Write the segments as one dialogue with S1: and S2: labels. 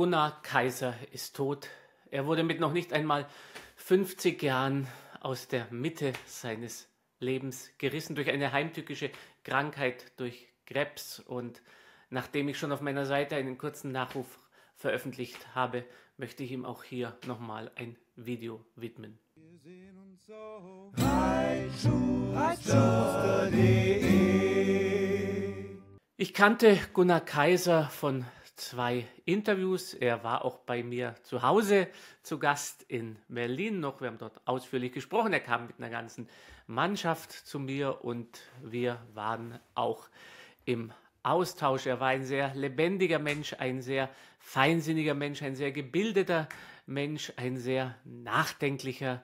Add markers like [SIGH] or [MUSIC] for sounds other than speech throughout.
S1: Gunnar Kaiser ist tot. Er wurde mit noch nicht einmal 50 Jahren aus der Mitte seines Lebens gerissen durch eine heimtückische Krankheit, durch Krebs. Und nachdem ich schon auf meiner Seite einen kurzen Nachruf veröffentlicht habe, möchte ich ihm auch hier nochmal ein Video widmen. Wir sehen uns ich kannte Gunnar Kaiser von zwei Interviews. Er war auch bei mir zu Hause zu Gast in Berlin noch. Wir haben dort ausführlich gesprochen. Er kam mit einer ganzen Mannschaft zu mir und wir waren auch im Austausch. Er war ein sehr lebendiger Mensch, ein sehr feinsinniger Mensch, ein sehr gebildeter Mensch, ein sehr nachdenklicher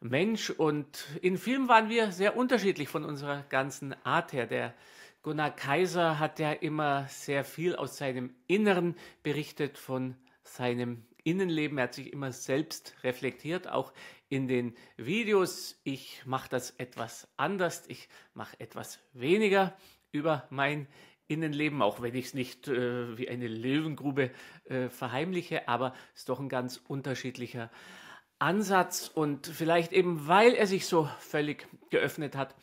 S1: Mensch. Und in Film waren wir sehr unterschiedlich von unserer ganzen Art her. Der Gunnar Kaiser hat ja immer sehr viel aus seinem Inneren berichtet, von seinem Innenleben. Er hat sich immer selbst reflektiert, auch in den Videos. Ich mache das etwas anders, ich mache etwas weniger über mein Innenleben, auch wenn ich es nicht äh, wie eine Löwengrube äh, verheimliche, aber es ist doch ein ganz unterschiedlicher Ansatz und vielleicht eben, weil er sich so völlig geöffnet hat,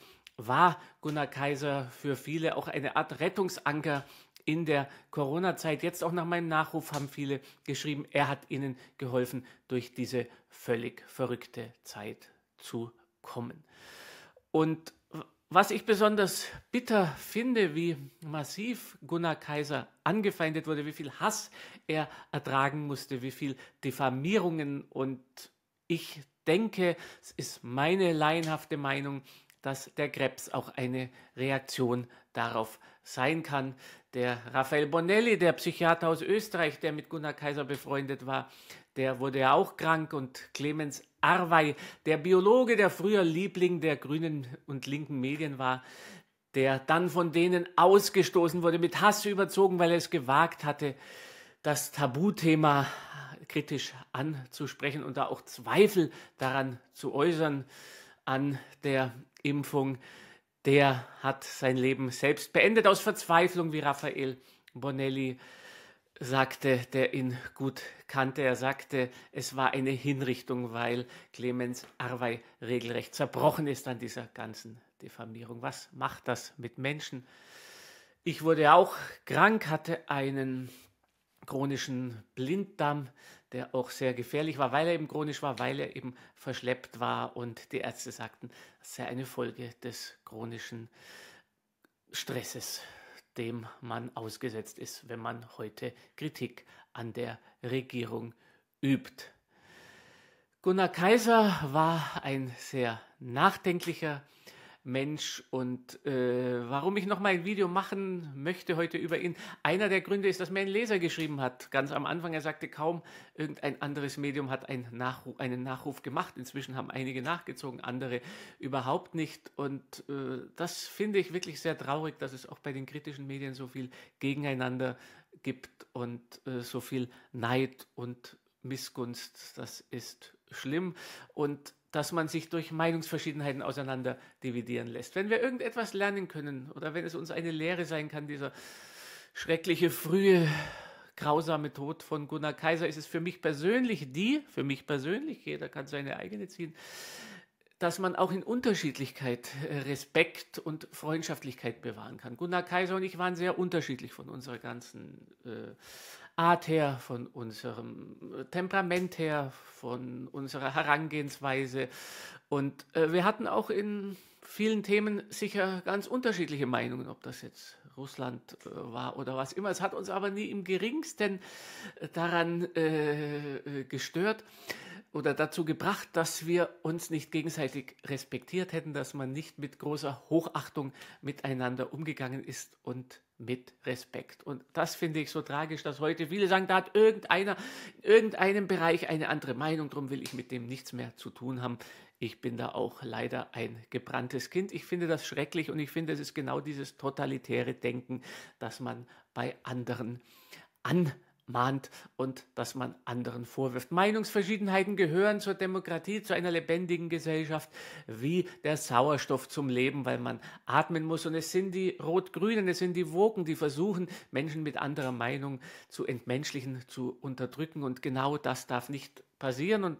S1: war Gunnar Kaiser für viele auch eine Art Rettungsanker in der Corona-Zeit. Jetzt auch nach meinem Nachruf haben viele geschrieben, er hat ihnen geholfen, durch diese völlig verrückte Zeit zu kommen. Und was ich besonders bitter finde, wie massiv Gunnar Kaiser angefeindet wurde, wie viel Hass er ertragen musste, wie viel Diffamierungen und ich denke, es ist meine laienhafte Meinung, dass der Krebs auch eine Reaktion darauf sein kann. Der Raphael Bonelli, der Psychiater aus Österreich, der mit Gunnar Kaiser befreundet war, der wurde ja auch krank und Clemens Arwey, der Biologe, der früher Liebling der grünen und linken Medien war, der dann von denen ausgestoßen wurde, mit Hass überzogen, weil er es gewagt hatte, das Tabuthema kritisch anzusprechen und da auch Zweifel daran zu äußern an der Impfung, der hat sein Leben selbst beendet aus Verzweiflung, wie Raphael Bonelli sagte, der ihn gut kannte. Er sagte, es war eine Hinrichtung, weil Clemens Arwey regelrecht zerbrochen ist an dieser ganzen Diffamierung. Was macht das mit Menschen? Ich wurde auch krank, hatte einen chronischen Blinddarm, der auch sehr gefährlich war, weil er eben chronisch war, weil er eben verschleppt war und die Ärzte sagten, das sei eine Folge des chronischen Stresses, dem man ausgesetzt ist, wenn man heute Kritik an der Regierung übt. Gunnar Kaiser war ein sehr nachdenklicher Mensch und äh, warum ich nochmal ein Video machen möchte heute über ihn. Einer der Gründe ist, dass mir ein Leser geschrieben hat, ganz am Anfang. Er sagte, kaum irgendein anderes Medium hat einen Nachruf, einen Nachruf gemacht. Inzwischen haben einige nachgezogen, andere überhaupt nicht. Und äh, das finde ich wirklich sehr traurig, dass es auch bei den kritischen Medien so viel gegeneinander gibt und äh, so viel Neid und Missgunst. Das ist schlimm. Und dass man sich durch Meinungsverschiedenheiten auseinander dividieren lässt. Wenn wir irgendetwas lernen können oder wenn es uns eine Lehre sein kann, dieser schreckliche, frühe, grausame Tod von Gunnar Kaiser, ist es für mich persönlich die, für mich persönlich, jeder kann seine eigene ziehen, dass man auch in Unterschiedlichkeit äh, Respekt und Freundschaftlichkeit bewahren kann. Gunnar Kaiser und ich waren sehr unterschiedlich von unserer ganzen äh, Art her, von unserem äh, Temperament her, von unserer Herangehensweise. Und äh, wir hatten auch in vielen Themen sicher ganz unterschiedliche Meinungen, ob das jetzt Russland äh, war oder was immer. Es hat uns aber nie im geringsten äh, daran äh, äh, gestört oder dazu gebracht, dass wir uns nicht gegenseitig respektiert hätten, dass man nicht mit großer Hochachtung miteinander umgegangen ist und mit Respekt. Und das finde ich so tragisch, dass heute viele sagen, da hat irgendeiner in irgendeinem Bereich eine andere Meinung, darum will ich mit dem nichts mehr zu tun haben. Ich bin da auch leider ein gebranntes Kind. Ich finde das schrecklich und ich finde, es ist genau dieses totalitäre Denken, das man bei anderen an mahnt und dass man anderen vorwirft. Meinungsverschiedenheiten gehören zur Demokratie, zu einer lebendigen Gesellschaft wie der Sauerstoff zum Leben, weil man atmen muss. Und es sind die Rot-Grünen, es sind die Wogen, die versuchen, Menschen mit anderer Meinung zu entmenschlichen, zu unterdrücken. Und genau das darf nicht passieren. Und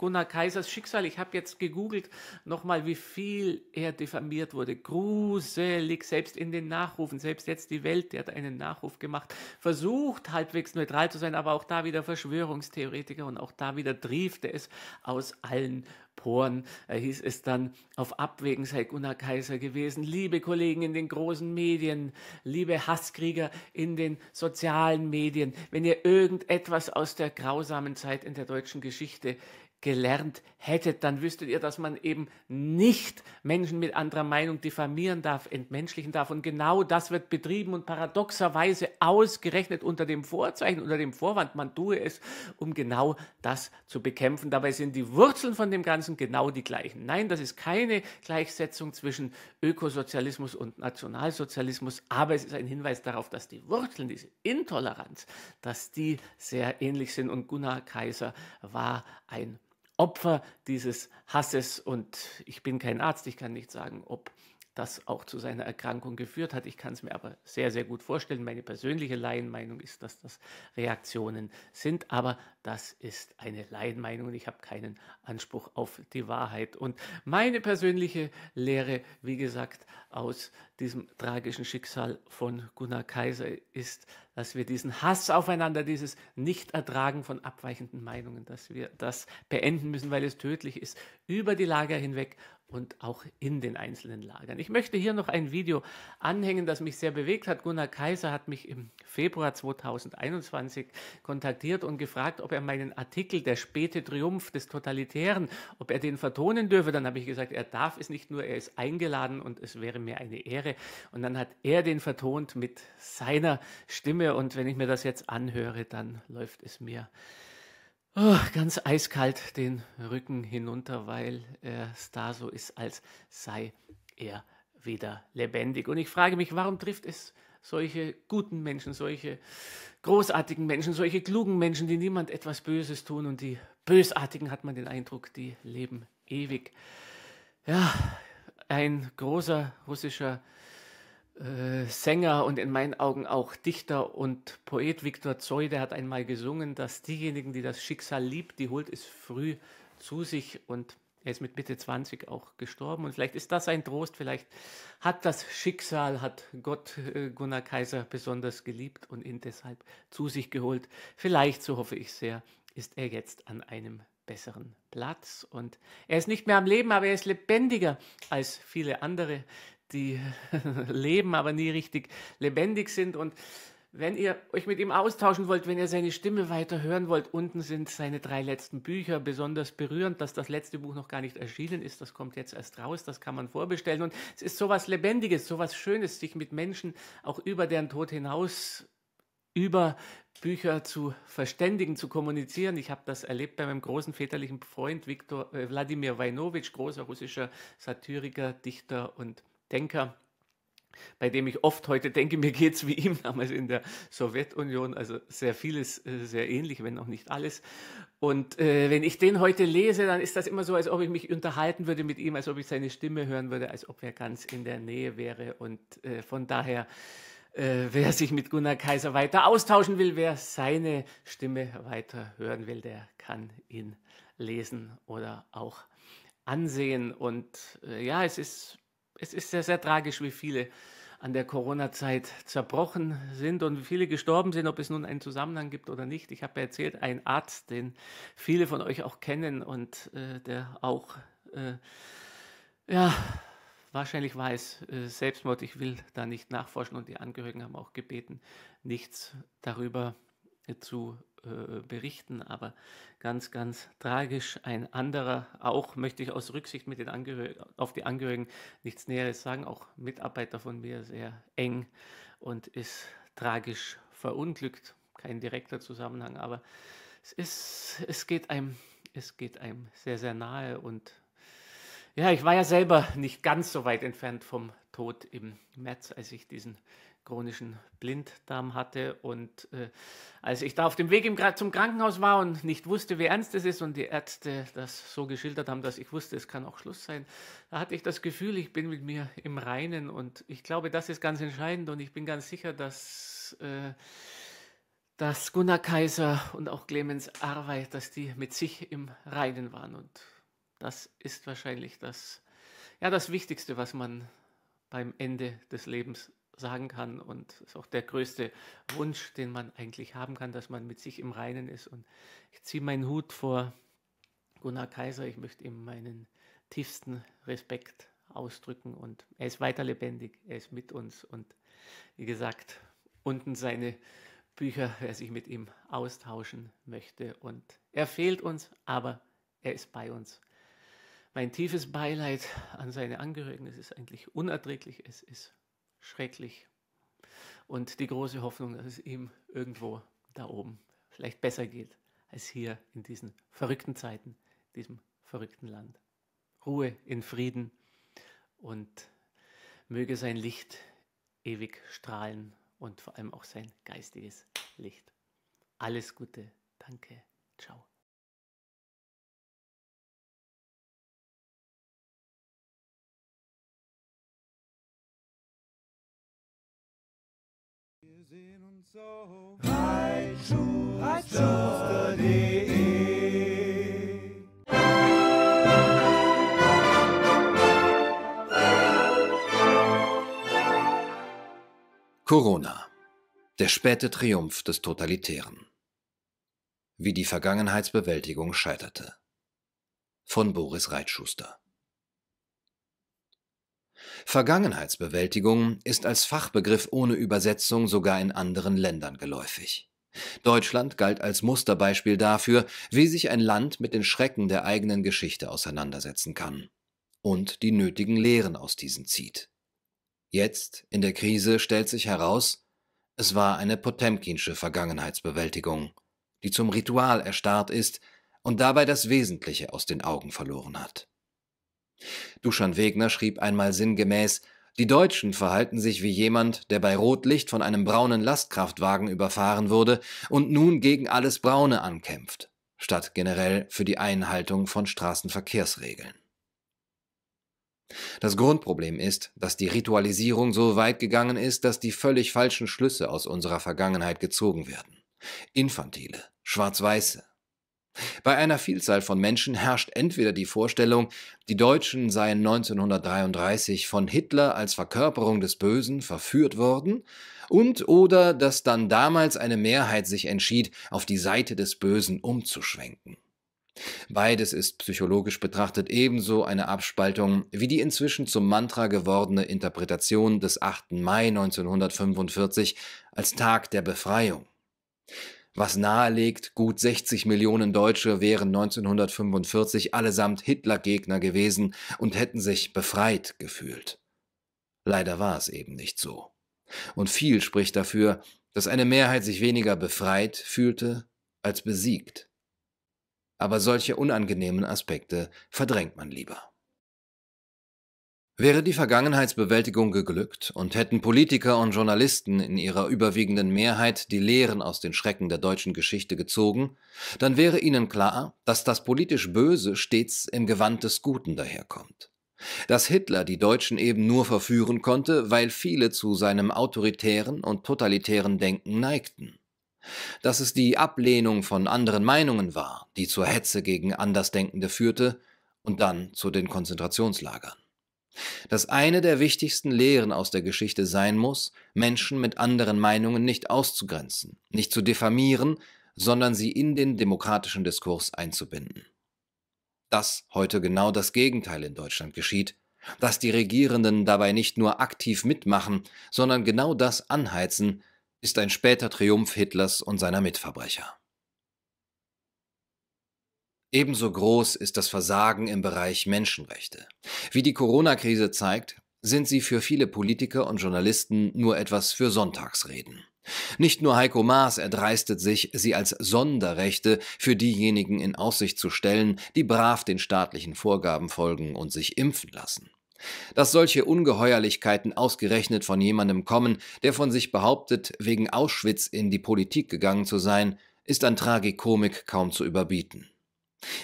S1: Gunnar Kaisers Schicksal. Ich habe jetzt gegoogelt nochmal, wie viel er diffamiert wurde. Gruselig, selbst in den Nachrufen, selbst jetzt die Welt, der hat einen Nachruf gemacht, versucht halbwegs neutral zu sein, aber auch da wieder Verschwörungstheoretiker und auch da wieder triefte es aus allen Poren äh, hieß es dann, auf Abwägen sei Gunnar Kaiser gewesen. Liebe Kollegen in den großen Medien, liebe Hasskrieger in den sozialen Medien, wenn ihr irgendetwas aus der grausamen Zeit in der deutschen Geschichte gelernt hättet, dann wüsstet ihr, dass man eben nicht Menschen mit anderer Meinung diffamieren darf, entmenschlichen darf. Und genau das wird betrieben und paradoxerweise ausgerechnet unter dem Vorzeichen, unter dem Vorwand, man tue es, um genau das zu bekämpfen. Dabei sind die Wurzeln von dem Ganzen genau die gleichen. Nein, das ist keine Gleichsetzung zwischen Ökosozialismus und Nationalsozialismus, aber es ist ein Hinweis darauf, dass die Wurzeln, diese Intoleranz, dass die sehr ähnlich sind. Und Gunnar Kaiser war ein Opfer dieses Hasses und ich bin kein Arzt, ich kann nicht sagen, ob das auch zu seiner Erkrankung geführt hat. Ich kann es mir aber sehr, sehr gut vorstellen. Meine persönliche Laienmeinung ist, dass das Reaktionen sind, aber das ist eine Laienmeinung und ich habe keinen Anspruch auf die Wahrheit. Und meine persönliche Lehre, wie gesagt, aus diesem tragischen Schicksal von Gunnar Kaiser ist, dass wir diesen Hass aufeinander, dieses Nicht-Ertragen von abweichenden Meinungen, dass wir das beenden müssen, weil es tödlich ist, über die Lager hinweg und auch in den einzelnen Lagern. Ich möchte hier noch ein Video anhängen, das mich sehr bewegt hat. Gunnar Kaiser hat mich im Februar 2021 kontaktiert und gefragt, ob er meinen Artikel Der späte Triumph des Totalitären, ob er den vertonen dürfe. Dann habe ich gesagt, er darf es nicht nur, er ist eingeladen und es wäre mir eine Ehre. Und dann hat er den vertont mit seiner Stimme und wenn ich mir das jetzt anhöre, dann läuft es mir oh, ganz eiskalt den Rücken hinunter, weil es da so ist, als sei er wieder lebendig. Und ich frage mich, warum trifft es solche guten Menschen, solche großartigen Menschen, solche klugen Menschen, die niemand etwas Böses tun und die Bösartigen hat man den Eindruck, die leben ewig. Ja, ein großer russischer äh, Sänger und in meinen Augen auch Dichter und Poet Viktor der hat einmal gesungen, dass diejenigen, die das Schicksal liebt, die holt es früh zu sich und er ist mit Mitte 20 auch gestorben und vielleicht ist das ein Trost, vielleicht hat das Schicksal, hat Gott äh, Gunnar Kaiser besonders geliebt und ihn deshalb zu sich geholt. Vielleicht, so hoffe ich sehr, ist er jetzt an einem besseren Platz und er ist nicht mehr am Leben, aber er ist lebendiger als viele andere, die [LAUGHS] leben, aber nie richtig lebendig sind. Und wenn ihr euch mit ihm austauschen wollt, wenn ihr seine Stimme weiter hören wollt, unten sind seine drei letzten Bücher besonders berührend, dass das letzte Buch noch gar nicht erschienen ist. Das kommt jetzt erst raus, das kann man vorbestellen. Und es ist sowas Lebendiges, sowas Schönes, sich mit Menschen auch über deren Tod hinaus über Bücher zu verständigen, zu kommunizieren. Ich habe das erlebt bei meinem großen väterlichen Freund Viktor äh, Wladimir Weinowitsch, großer russischer Satiriker, Dichter und Denker, bei dem ich oft heute denke, mir geht es wie ihm [LAUGHS] damals in der Sowjetunion. Also sehr vieles äh, sehr ähnlich, wenn auch nicht alles. Und äh, wenn ich den heute lese, dann ist das immer so, als ob ich mich unterhalten würde mit ihm, als ob ich seine Stimme hören würde, als ob er ganz in der Nähe wäre. Und äh, von daher, äh, wer sich mit Gunnar Kaiser weiter austauschen will, wer seine Stimme weiter hören will, der kann ihn lesen oder auch ansehen. Und äh, ja, es ist es ist sehr, sehr tragisch, wie viele an der Corona-Zeit zerbrochen sind und wie viele gestorben sind, ob es nun einen Zusammenhang gibt oder nicht. Ich habe erzählt, ein Arzt, den viele von euch auch kennen und äh, der auch, äh, ja, wahrscheinlich war es äh, Selbstmord. Ich will da nicht nachforschen und die Angehörigen haben auch gebeten, nichts darüber äh, zu äh, berichten, aber ganz, ganz tragisch. Ein anderer, auch möchte ich aus Rücksicht mit den auf die Angehörigen nichts Näheres sagen, auch Mitarbeiter von mir, sehr eng und ist tragisch verunglückt. Kein direkter Zusammenhang, aber es, ist, es, geht, einem, es geht einem sehr, sehr nahe und ja, ich war ja selber nicht ganz so weit entfernt vom Tod im März, als ich diesen chronischen Blinddarm hatte. Und äh, als ich da auf dem Weg im, zum Krankenhaus war und nicht wusste, wie ernst es ist und die Ärzte das so geschildert haben, dass ich wusste, es kann auch Schluss sein, da hatte ich das Gefühl, ich bin mit mir im Reinen. Und ich glaube, das ist ganz entscheidend und ich bin ganz sicher, dass... Äh, dass Gunnar Kaiser und auch Clemens Arwey, dass die mit sich im Reinen waren. Und das ist wahrscheinlich das, ja, das Wichtigste, was man beim Ende des Lebens sagen kann. Und ist auch der größte Wunsch, den man eigentlich haben kann, dass man mit sich im Reinen ist. Und ich ziehe meinen Hut vor Gunnar Kaiser. Ich möchte ihm meinen tiefsten Respekt ausdrücken. Und er ist weiter lebendig. Er ist mit uns. Und wie gesagt, unten seine Bücher, wer sich mit ihm austauschen möchte. Und er fehlt uns, aber er ist bei uns. Mein tiefes Beileid an seine Angehörigen, es ist eigentlich unerträglich, es ist schrecklich. Und die große Hoffnung, dass es ihm irgendwo da oben vielleicht besser geht als hier in diesen verrückten Zeiten, diesem verrückten Land. Ruhe in Frieden und möge sein Licht ewig strahlen und vor allem auch sein geistiges Licht. Alles Gute,
S2: danke, ciao.
S1: sehen uns auf reitschuster.de.
S2: Corona. Der späte Triumph des Totalitären. Wie die Vergangenheitsbewältigung scheiterte. Von Boris Reitschuster. Vergangenheitsbewältigung ist als Fachbegriff ohne Übersetzung sogar in anderen Ländern geläufig. Deutschland galt als Musterbeispiel dafür, wie sich ein Land mit den Schrecken der eigenen Geschichte auseinandersetzen kann und die nötigen Lehren aus diesen zieht. Jetzt, in der Krise, stellt sich heraus, es war eine Potemkinsche Vergangenheitsbewältigung, die zum Ritual erstarrt ist und dabei das Wesentliche aus den Augen verloren hat. Duschan Wegner schrieb einmal sinngemäß, die Deutschen verhalten sich wie jemand, der bei Rotlicht von einem braunen Lastkraftwagen überfahren wurde und nun gegen alles Braune ankämpft, statt generell für die Einhaltung von Straßenverkehrsregeln. Das Grundproblem ist, dass die Ritualisierung so weit gegangen ist, dass die völlig falschen Schlüsse aus unserer Vergangenheit gezogen werden. Infantile, schwarz-weiße, bei einer Vielzahl von Menschen herrscht entweder die Vorstellung, die Deutschen seien 1933 von Hitler als Verkörperung des Bösen verführt worden, und oder dass dann damals eine Mehrheit sich entschied, auf die Seite des Bösen umzuschwenken. Beides ist psychologisch betrachtet ebenso eine Abspaltung wie die inzwischen zum Mantra gewordene Interpretation des 8. Mai 1945 als Tag der Befreiung was nahelegt, gut 60 Millionen Deutsche wären 1945 allesamt Hitlergegner gewesen und hätten sich befreit gefühlt. Leider war es eben nicht so. Und viel spricht dafür, dass eine Mehrheit sich weniger befreit fühlte als besiegt. Aber solche unangenehmen Aspekte verdrängt man lieber. Wäre die Vergangenheitsbewältigung geglückt und hätten Politiker und Journalisten in ihrer überwiegenden Mehrheit die Lehren aus den Schrecken der deutschen Geschichte gezogen, dann wäre ihnen klar, dass das politisch Böse stets im Gewand des Guten daherkommt. Dass Hitler die Deutschen eben nur verführen konnte, weil viele zu seinem autoritären und totalitären Denken neigten. Dass es die Ablehnung von anderen Meinungen war, die zur Hetze gegen Andersdenkende führte und dann zu den Konzentrationslagern dass eine der wichtigsten Lehren aus der Geschichte sein muss, Menschen mit anderen Meinungen nicht auszugrenzen, nicht zu diffamieren, sondern sie in den demokratischen Diskurs einzubinden. Dass heute genau das Gegenteil in Deutschland geschieht, dass die Regierenden dabei nicht nur aktiv mitmachen, sondern genau das anheizen, ist ein später Triumph Hitlers und seiner Mitverbrecher. Ebenso groß ist das Versagen im Bereich Menschenrechte. Wie die Corona-Krise zeigt, sind sie für viele Politiker und Journalisten nur etwas für Sonntagsreden. Nicht nur Heiko Maas erdreistet sich, sie als Sonderrechte für diejenigen in Aussicht zu stellen, die brav den staatlichen Vorgaben folgen und sich impfen lassen. Dass solche Ungeheuerlichkeiten ausgerechnet von jemandem kommen, der von sich behauptet, wegen Auschwitz in die Politik gegangen zu sein, ist an Tragikomik kaum zu überbieten.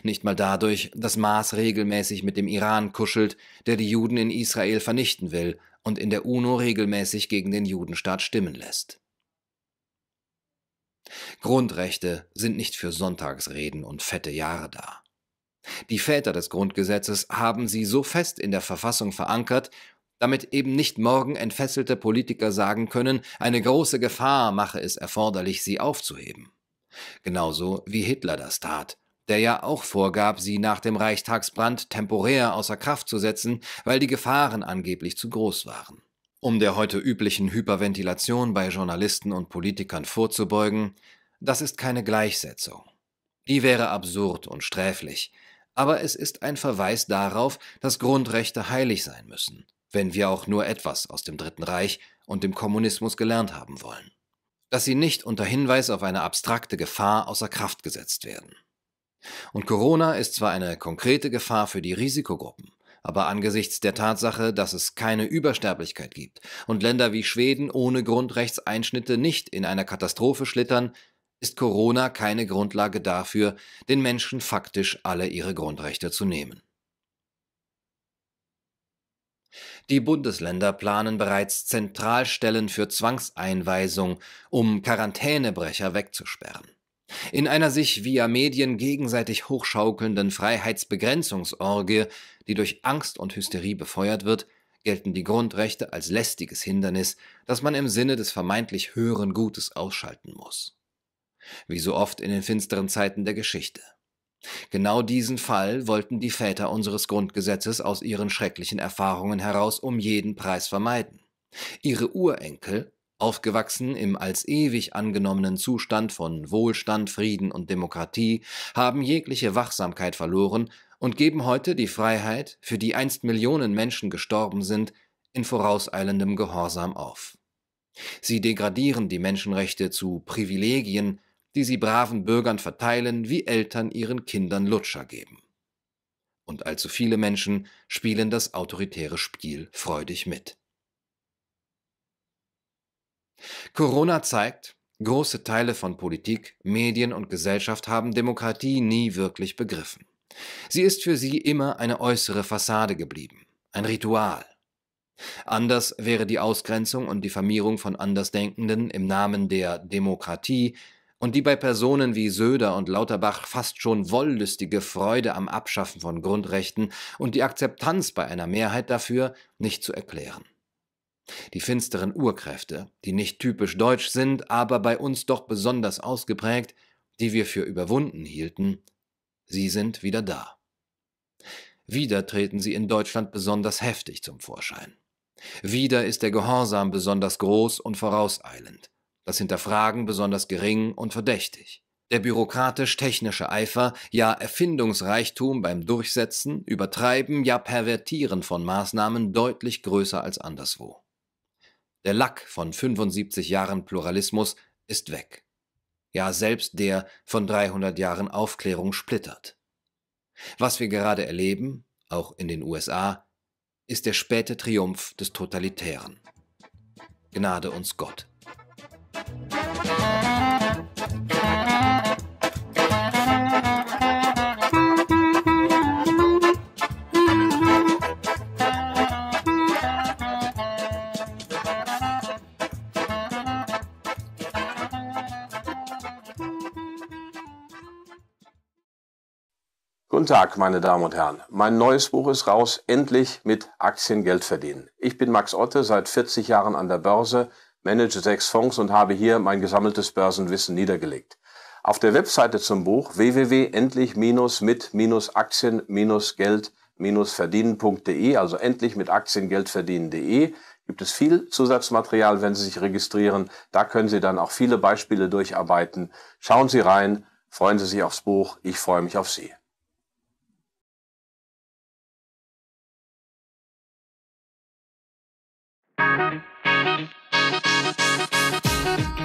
S2: Nicht mal dadurch, dass Maas regelmäßig mit dem Iran kuschelt, der die Juden in Israel vernichten will und in der UNO regelmäßig gegen den Judenstaat stimmen lässt. Grundrechte sind nicht für Sonntagsreden und fette Jahre da. Die Väter des Grundgesetzes haben sie so fest in der Verfassung verankert, damit eben nicht morgen entfesselte Politiker sagen können, eine große Gefahr mache es erforderlich, sie aufzuheben. Genauso wie Hitler das tat der ja auch vorgab, sie nach dem Reichstagsbrand temporär außer Kraft zu setzen, weil die Gefahren angeblich zu groß waren. Um der heute üblichen Hyperventilation bei Journalisten und Politikern vorzubeugen, das ist keine Gleichsetzung. Die wäre absurd und sträflich, aber es ist ein Verweis darauf, dass Grundrechte heilig sein müssen, wenn wir auch nur etwas aus dem Dritten Reich und dem Kommunismus gelernt haben wollen. Dass sie nicht unter Hinweis auf eine abstrakte Gefahr außer Kraft gesetzt werden. Und Corona ist zwar eine konkrete Gefahr für die Risikogruppen, aber angesichts der Tatsache, dass es keine Übersterblichkeit gibt und Länder wie Schweden ohne Grundrechtseinschnitte nicht in einer Katastrophe schlittern, ist Corona keine Grundlage dafür, den Menschen faktisch alle ihre Grundrechte zu nehmen. Die Bundesländer planen bereits Zentralstellen für Zwangseinweisung, um Quarantänebrecher wegzusperren. In einer sich via Medien gegenseitig hochschaukelnden Freiheitsbegrenzungsorgie, die durch Angst und Hysterie befeuert wird, gelten die Grundrechte als lästiges Hindernis, das man im Sinne des vermeintlich höheren Gutes ausschalten muss. Wie so oft in den finsteren Zeiten der Geschichte. Genau diesen Fall wollten die Väter unseres Grundgesetzes aus ihren schrecklichen Erfahrungen heraus um jeden Preis vermeiden. Ihre Urenkel Aufgewachsen im als ewig angenommenen Zustand von Wohlstand, Frieden und Demokratie, haben jegliche Wachsamkeit verloren und geben heute die Freiheit, für die einst Millionen Menschen gestorben sind, in vorauseilendem Gehorsam auf. Sie degradieren die Menschenrechte zu Privilegien, die sie braven Bürgern verteilen, wie Eltern ihren Kindern Lutscher geben. Und allzu viele Menschen spielen das autoritäre Spiel freudig mit. Corona zeigt, große Teile von Politik, Medien und Gesellschaft haben Demokratie nie wirklich begriffen. Sie ist für sie immer eine äußere Fassade geblieben, ein Ritual. Anders wäre die Ausgrenzung und Diffamierung von Andersdenkenden im Namen der Demokratie und die bei Personen wie Söder und Lauterbach fast schon wollüstige Freude am Abschaffen von Grundrechten und die Akzeptanz bei einer Mehrheit dafür nicht zu erklären. Die finsteren Urkräfte, die nicht typisch deutsch sind, aber bei uns doch besonders ausgeprägt, die wir für überwunden hielten, sie sind wieder da. Wieder treten sie in Deutschland besonders heftig zum Vorschein. Wieder ist der Gehorsam besonders groß und vorauseilend, das Hinterfragen besonders gering und verdächtig. Der bürokratisch-technische Eifer, ja Erfindungsreichtum beim Durchsetzen, Übertreiben, ja Pervertieren von Maßnahmen deutlich größer als anderswo. Der Lack von 75 Jahren Pluralismus ist weg. Ja, selbst der von 300 Jahren Aufklärung splittert. Was wir gerade erleben, auch in den USA, ist der späte Triumph des Totalitären. Gnade uns Gott.
S1: Guten Tag, meine Damen und Herren. Mein neues Buch ist raus, endlich mit Aktien Geld verdienen. Ich bin Max Otte, seit 40 Jahren an der Börse, manage sechs Fonds und habe hier mein gesammeltes Börsenwissen niedergelegt. Auf der Webseite zum Buch www.endlich-mit-aktien-geld-verdienen.de, also endlich mit aktiengeldverdienen.de, gibt es viel Zusatzmaterial, wenn Sie sich registrieren. Da können Sie dann auch viele Beispiele durcharbeiten. Schauen Sie rein, freuen
S2: Sie sich aufs Buch. Ich freue mich auf Sie. Thank you.